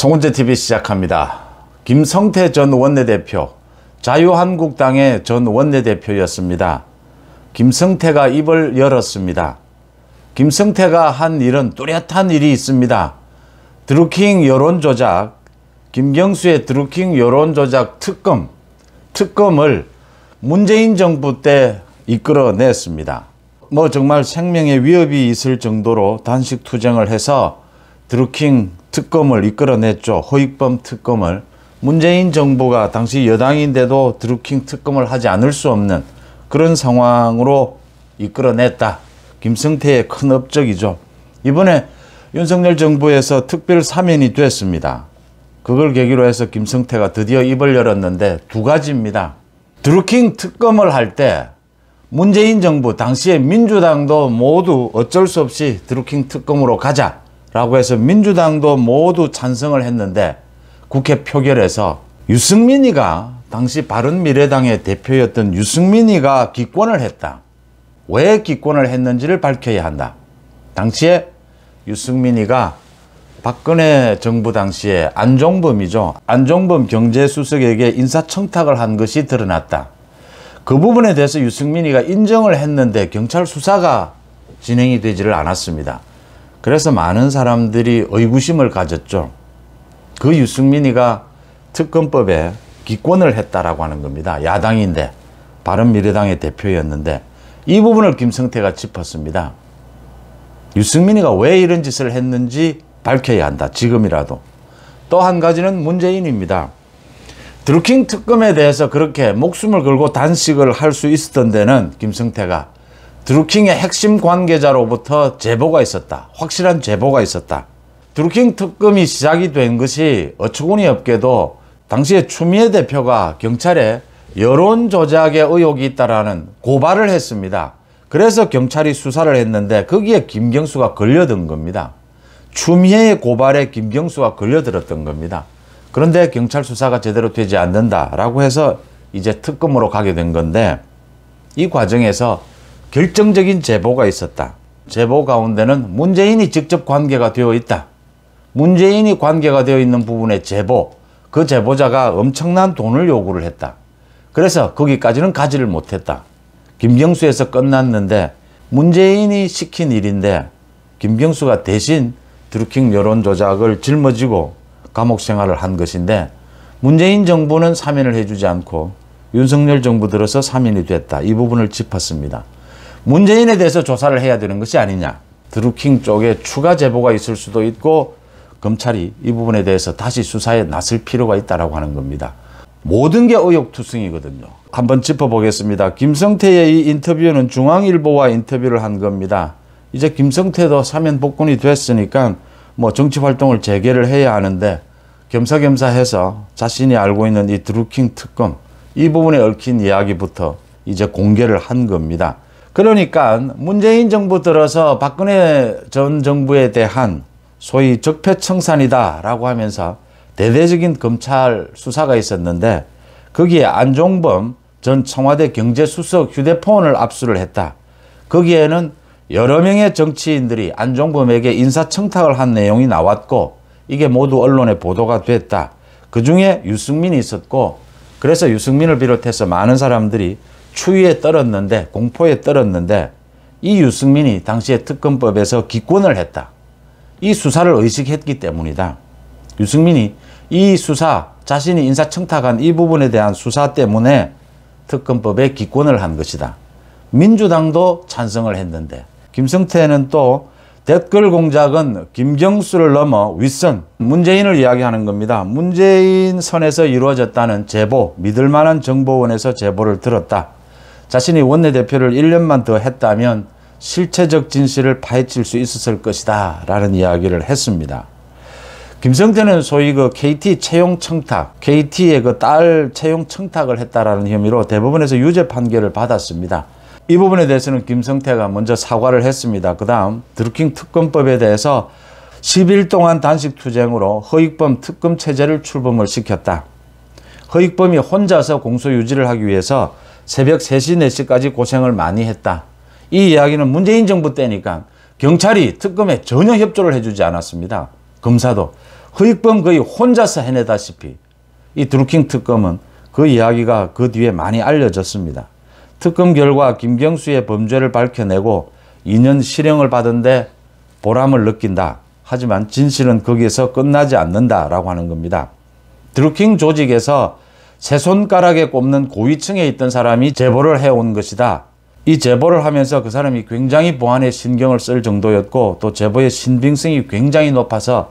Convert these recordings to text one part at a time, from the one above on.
송은재 TV 시작합니다. 김성태 전 원내대표, 자유한국당의 전 원내대표였습니다. 김성태가 입을 열었습니다. 김성태가 한 일은 뚜렷한 일이 있습니다. 드루킹 여론조작, 김경수의 드루킹 여론조작 특검, 특검을 문재인 정부 때 이끌어냈습니다. 뭐 정말 생명의 위협이 있을 정도로 단식 투쟁을 해서 드루킹 특검을 이끌어냈죠. 허익범 특검을. 문재인 정부가 당시 여당인데도 드루킹 특검을 하지 않을 수 없는 그런 상황으로 이끌어냈다. 김성태의 큰 업적이죠. 이번에 윤석열 정부에서 특별 사면이 됐습니다. 그걸 계기로 해서 김성태가 드디어 입을 열었는데 두 가지입니다. 드루킹 특검을 할 때 문재인 정부 당시에 민주당도 모두 어쩔 수 없이 드루킹 특검으로 가자 라고 해서 민주당도 모두 찬성을 했는데 국회 표결에서 유승민이가 당시 바른미래당의 대표였던 유승민이가 기권을 했다. 왜 기권을 했는지를 밝혀야 한다. 당시에 유승민이가 박근혜 정부 당시에 안종범이죠. 안종범 경제수석에게 인사청탁을 한 것이 드러났다. 그 부분에 대해서 유승민이가 인정을 했는데 경찰 수사가 진행이 되지를 않았습니다. 그래서 많은 사람들이 의구심을 가졌죠. 그 유승민이가 특검법에 기권을 했다라고 하는 겁니다. 야당인데 바른미래당의 대표였는데 이 부분을 김성태가 짚었습니다. 유승민이가 왜 이런 짓을 했는지 밝혀야 한다. 지금이라도. 또 한 가지는 문재인입니다. 드루킹 특검에 대해서 그렇게 목숨을 걸고 단식을 할 수 있었던 데는 김성태가 드루킹의 핵심 관계자로부터 제보가 있었다. 확실한 제보가 있었다. 드루킹 특검이 시작이 된 것이 어처구니 없게도 당시에 추미애 대표가 경찰에 여론 조작의 의혹이 있다라는 고발을 했습니다. 그래서 경찰이 수사를 했는데 거기에 김경수가 걸려든 겁니다. 추미애의 고발에 김경수가 걸려들었던 겁니다. 그런데 경찰 수사가 제대로 되지 않는다라고 해서 이제 특검으로 가게 된 건데 이 과정에서 결정적인 제보가 있었다. 제보 가운데는 문재인이 직접 관계가 되어 있다. 문재인이 관계가 되어 있는 부분의 제보, 그 제보자가 엄청난 돈을 요구를 했다. 그래서 거기까지는 가지를 못했다. 김경수에서 끝났는데 문재인이 시킨 일인데 김경수가 대신 드루킹 여론 조작을 짊어지고 감옥 생활을 한 것인데 문재인 정부는 사면을 해주지 않고 윤석열 정부 들어서 사면이 됐다. 이 부분을 짚었습니다. 문재인에 대해서 조사를 해야 되는 것이 아니냐. 드루킹 쪽에 추가 제보가 있을 수도 있고 검찰이 이 부분에 대해서 다시 수사에 나설 필요가 있다라고 하는 겁니다. 모든 게 의혹투성이거든요. 한번 짚어보겠습니다. 김성태의 이 인터뷰는 중앙일보와 인터뷰를 한 겁니다. 이제 김성태도 사면 복권이 됐으니까 뭐 정치 활동을 재개를 해야 하는데 겸사겸사해서 자신이 알고 있는 이 드루킹 특검 이 부분에 얽힌 이야기부터 이제 공개를 한 겁니다. 그러니까 문재인 정부 들어서 박근혜 전 정부에 대한 소위 적폐청산이다라고 하면서 대대적인 검찰 수사가 있었는데 거기에 안종범 전 청와대 경제수석 휴대폰을 압수를 했다. 거기에는 여러 명의 정치인들이 안종범에게 인사청탁을 한 내용이 나왔고 이게 모두 언론에 보도가 됐다. 그중에 유승민이 있었고 그래서 유승민을 비롯해서 많은 사람들이 추위에 떨었는데 공포에 떨었는데 이 유승민이 당시에 특검법에서 기권을 했다. 이 수사를 의식했기 때문이다. 유승민이 이 수사 자신이 인사청탁한 이 부분에 대한 수사 때문에 특검법에 기권을 한 것이다. 민주당도 찬성을 했는데 김성태는 또 댓글 공작은 김경수를 넘어 윗선 문재인을 이야기하는 겁니다. 문재인 선에서 이루어졌다는 제보 믿을 만한 정보원에서 제보를 들었다. 자신이 원내대표를 1년만 더 했다면 실체적 진실을 파헤칠 수 있었을 것이다 라는 이야기를 했습니다. 김성태는 소위 그 KT 채용 청탁, KT의 그 딸 채용 청탁을 했다라는 혐의로 대법원에서 유죄 판결을 받았습니다. 이 부분에 대해서는 김성태가 먼저 사과를 했습니다. 그 다음 드루킹 특검법에 대해서 10일 동안 단식 투쟁으로 허익범 특검 체제를 출범을 시켰다. 허익범이 혼자서 공소 유지를 하기 위해서 새벽 3시, 4시까지 고생을 많이 했다. 이 이야기는 문재인 정부 때니까 경찰이 특검에 전혀 협조를 해주지 않았습니다. 검사도 허익범 거의 혼자서 해내다시피 이 드루킹 특검은 그 이야기가 그 뒤에 많이 알려졌습니다. 특검 결과 김경수의 범죄를 밝혀내고 2년 실형을 받은데 보람을 느낀다. 하지만 진실은 거기에서 끝나지 않는다라고 하는 겁니다. 드루킹 조직에서 세 손가락에 꼽는 고위층에 있던 사람이 제보를 해온 것이다. 이 제보를 하면서 그 사람이 굉장히 보안에 신경을 쓸 정도였고 또 제보의 신빙성이 굉장히 높아서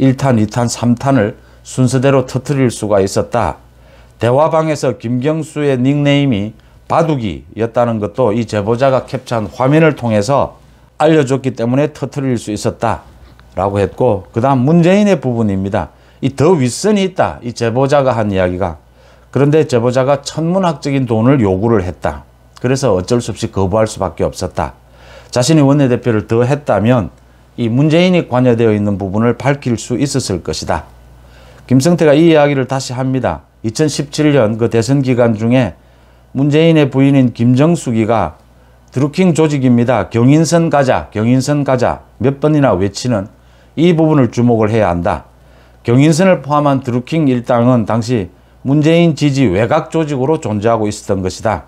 1탄, 2탄, 3탄을 순서대로 터트릴 수가 있었다. 대화방에서 김경수의 닉네임이 바둑이였다는 것도 이 제보자가 캡처한 화면을 통해서 알려줬기 때문에 터트릴 수 있었다. 라고 했고 그 다음 문재인의 부분입니다. 이더 윗선이 있다. 이 제보자가 한 이야기가 그런데 제보자가 천문학적인 돈을 요구를 했다. 그래서 어쩔 수 없이 거부할 수밖에 없었다. 자신이 원내대표를 더 했다면 이 문재인이 관여되어 있는 부분을 밝힐 수 있었을 것이다. 김성태가 이 이야기를 다시 합니다. 2017년 그 대선 기간 중에 문재인의 부인인 김정숙이가 드루킹 조직입니다. 경인선 가자, 경인선 가자 몇 번이나 외치는 이 부분을 주목을 해야 한다. 경인선을 포함한 드루킹 일당은 당시 문재인 지지 외곽 조직으로 존재하고 있었던 것이다.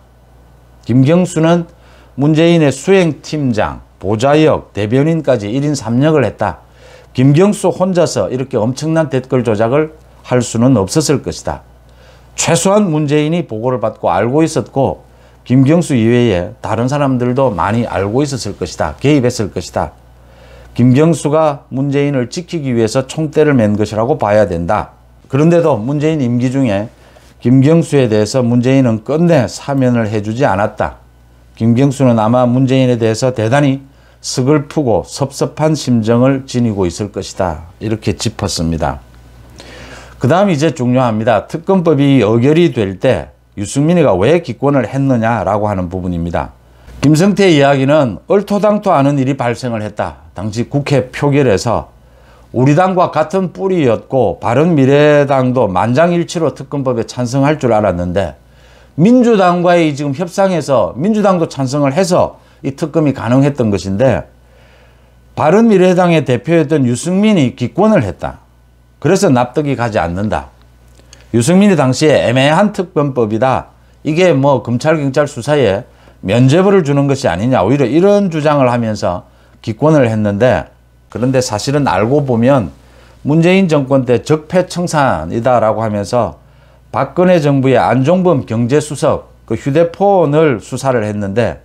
김경수는 문재인의 수행팀장, 보좌역, 대변인까지 1인 3역을 했다. 김경수 혼자서 이렇게 엄청난 댓글 조작을 할 수는 없었을 것이다. 최소한 문재인이 보고를 받고 알고 있었고 김경수 이외에 다른 사람들도 많이 알고 있었을 것이다. 개입했을 것이다. 김경수가 문재인을 지키기 위해서 총대를 맨 것이라고 봐야 된다. 그런데도 문재인 임기 중에 김경수에 대해서 문재인은 끝내 사면을 해주지 않았다. 김경수는 아마 문재인에 대해서 대단히 서글프고 섭섭한 심정을 지니고 있을 것이다. 이렇게 짚었습니다. 그 다음 이제 중요합니다. 특검법이 의결이 될 때 유승민이가 왜 기권을 했느냐라고 하는 부분입니다. 김성태 이야기는 얼토당토 않은 일이 발생을 했다. 당시 국회 표결에서 우리 당과 같은 뿌리였고 바른미래당도 만장일치로 특검법에 찬성할 줄 알았는데 민주당과의 지금 협상에서 민주당도 찬성을 해서 이 특검이 가능했던 것인데 바른미래당의 대표였던 유승민이 기권을 했다. 그래서 납득이 가지 않는다. 유승민이 당시에 애매한 특검법이다. 이게 뭐 검찰 경찰 수사에 면죄부를 주는 것이 아니냐 오히려 이런 주장을 하면서 기권을 했는데 그런데 사실은 알고 보면 문재인 정권 때 적폐청산이다라고 하면서 박근혜 정부의 안종범 경제수석 그 휴대폰을 수사를 했는데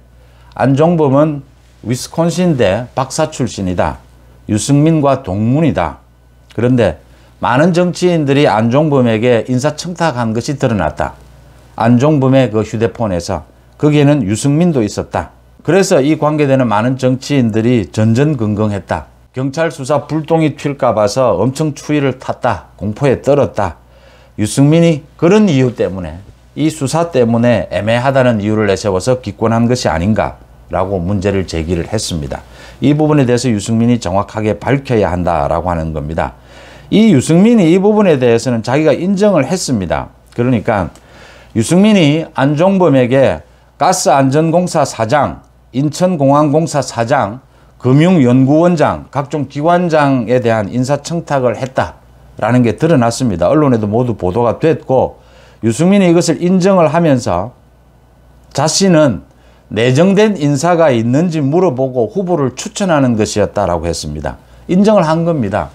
안종범은 위스콘신대 박사 출신이다. 유승민과 동문이다. 그런데 많은 정치인들이 안종범에게 인사청탁한 것이 드러났다. 안종범의 그 휴대폰에서 거기에는 유승민도 있었다. 그래서 이 관계되는 많은 정치인들이 전전긍긍했다. 경찰 수사 불똥이 튈까 봐서 엄청 추위를 탔다. 공포에 떨었다. 유승민이 그런 이유 때문에 이 수사 때문에 애매하다는 이유를 내세워서 기권한 것이 아닌가라고 문제를 제기를 했습니다. 이 부분에 대해서 유승민이 정확하게 밝혀야 한다라고 하는 겁니다. 이 유승민이 이 부분에 대해서는 자기가 인정을 했습니다. 그러니까 유승민이 안종범에게 가스안전공사 사장, 인천공항공사 사장, 금융연구원장, 각종 기관장에 대한 인사청탁을 했다라는 게 드러났습니다. 언론에도 모두 보도가 됐고 유승민이 이것을 인정을 하면서 자신은 내정된 인사가 있는지 물어보고 후보를 추천하는 것이었다라고 했습니다. 인정을 한 겁니다.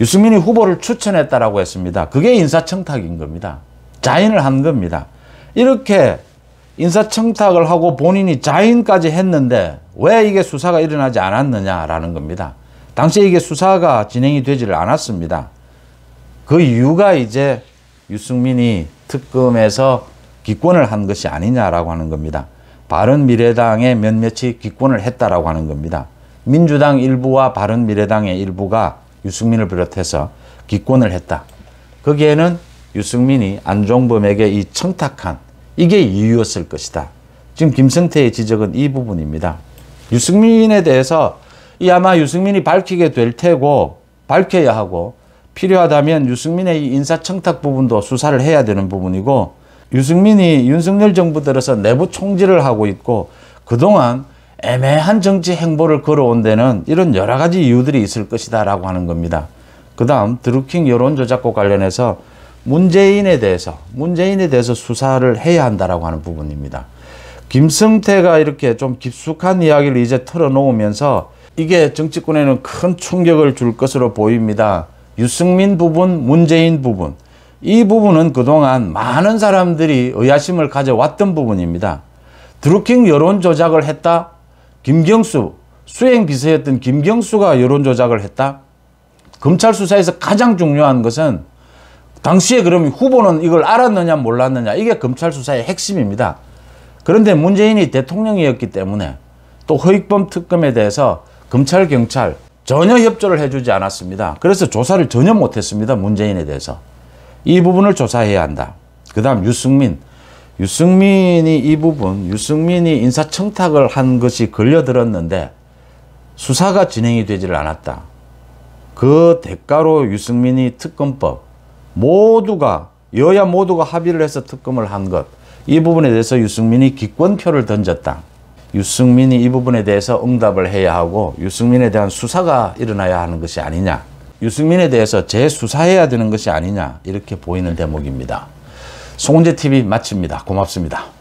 유승민이 후보를 추천했다라고 했습니다. 그게 인사청탁인 겁니다. 자인을 한 겁니다. 이렇게 인사청탁을 하고 본인이 자인까지 했는데 왜 이게 수사가 일어나지 않았느냐라는 겁니다. 당시에 이게 수사가 진행이 되지를 않았습니다. 그 이유가 이제 유승민이 특검에서 기권을 한 것이 아니냐라고 하는 겁니다. 바른미래당에 몇몇이 기권을 했다라고 하는 겁니다. 민주당 일부와 바른미래당의 일부가 유승민을 비롯해서 기권을 했다. 거기에는 유승민이 안종범에게 이 청탁한 이게 이유였을 것이다. 지금 김성태의 지적은 이 부분입니다. 유승민에 대해서 이 아마 유승민이 밝히게 될 테고 밝혀야 하고 필요하다면 유승민의 이 인사청탁 부분도 수사를 해야 되는 부분이고 유승민이 윤석열 정부 들어서 내부 총질을 하고 있고 그동안 애매한 정치 행보를 걸어온 데는 이런 여러 가지 이유들이 있을 것이다 라고 하는 겁니다. 그 다음 드루킹 여론조작과 관련해서 문재인에 대해서 문재인에 대해서 수사를 해야 한다라고 하는 부분입니다. 김성태가 이렇게 좀 깊숙한 이야기를 이제 털어놓으면서 이게 정치권에는 큰 충격을 줄 것으로 보입니다. 유승민 부분, 문재인 부분 이 부분은 그동안 많은 사람들이 의아심을 가져왔던 부분입니다. 드루킹 여론 조작을 했다? 김경수, 수행 비서였던 김경수가 여론 조작을 했다? 검찰 수사에서 가장 중요한 것은 당시에 그럼 후보는 이걸 알았느냐 몰랐느냐 이게 검찰 수사의 핵심입니다. 그런데 문재인이 대통령이었기 때문에 또 허익범 특검에 대해서 검찰 경찰 전혀 협조를 해주지 않았습니다. 그래서 조사를 전혀 못했습니다. 문재인에 대해서. 이 부분을 조사해야 한다. 그 다음 유승민. 유승민이 이 부분, 유승민이 인사청탁을 한 것이 걸려들었는데 수사가 진행이 되지를 않았다. 그 대가로 유승민이 특검법, 모두가 여야 모두가 합의를 해서 특검을 한 것. 이 부분에 대해서 유승민이 기권표를 던졌다. 유승민이 이 부분에 대해서 응답을 해야 하고 유승민에 대한 수사가 일어나야 하는 것이 아니냐. 유승민에 대해서 재수사해야 되는 것이 아니냐. 이렇게 보이는 대목입니다. 송재TV 마칩니다. 고맙습니다.